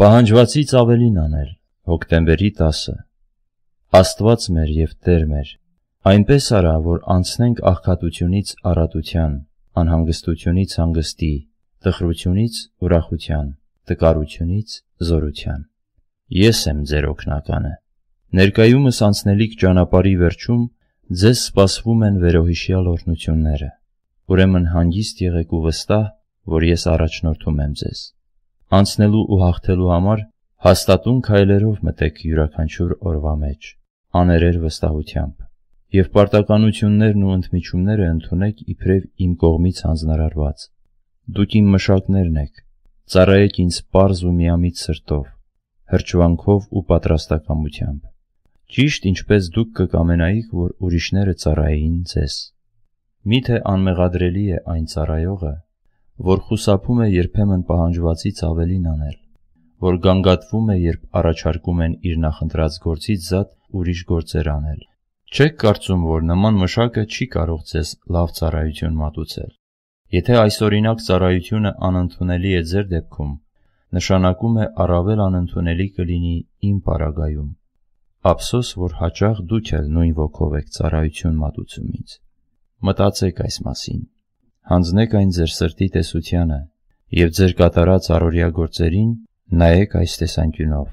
Պահանջվածից ավելին անել, հոկտեմբերի 10-ը։ Աստված մեր եւ Տեր մեր, այնպես արա, որ անցնենք աղքատությունից առատության, անհանգստությունից հանգստի, տխրությունից ուրախության, տկարությունից զորության։ Ես եմ ձեր օգնականը։ Ներկայումս անցնելիք ճանապարհի վերջում ձեզ սպասվում են վերոհիշյալ օրհնությունները։ Ուրեմն հանգիստ եղեք ու վստահ, որ ես առաջնորդում եմ ձեզ անցնելու ու հաղթելու համար հաստատուն քայլերով մտեք յուրաքանչյուր օրվա մեջ, աներեր վստահությամբ, եւ պարտականություններն ու ընդմիջումները ընդունեք իբրև իմ կողմից հանձնարարված։ Դուք իմ մշակներն եք, ծառայեք ինձ པարզ ու միամիտ սրտով, հրճվանքով ու պատրաստակամությամբ։ Ճիշտ ինչպես դուք կկամենայիք, որ ուրիշները ծառայեին ձեզ։ Միթե անմեղադրելի է այն ծառայողը, որ խուսափում է երբեմն պահանջվածից ավելին անել, որ գանգատվում է, երբ առաջարկում են իր նախընտրած գործից զատ ուրիշ գործեր անել։ Չեք կարծում, որ նման մշակը չի կարող ձեզ լավ ծառայություն մատուցել։ Եթե այս օրինակ ծառայությունը անընդունելի է ձեր դեպքում, նշանակում է առավել անընդունելի կլինի իմ պարագայում։ Ափսոս, որ հաճախ դուք էլ նույն ոգով եք ծառայություն մատուցում ինձ։ Մտածեք այս մասին հանձնեք այն ձեր սրտի տեսությանը, և ձեր կատարած առօրյա գործերին նայեք այս տեսանկյունով։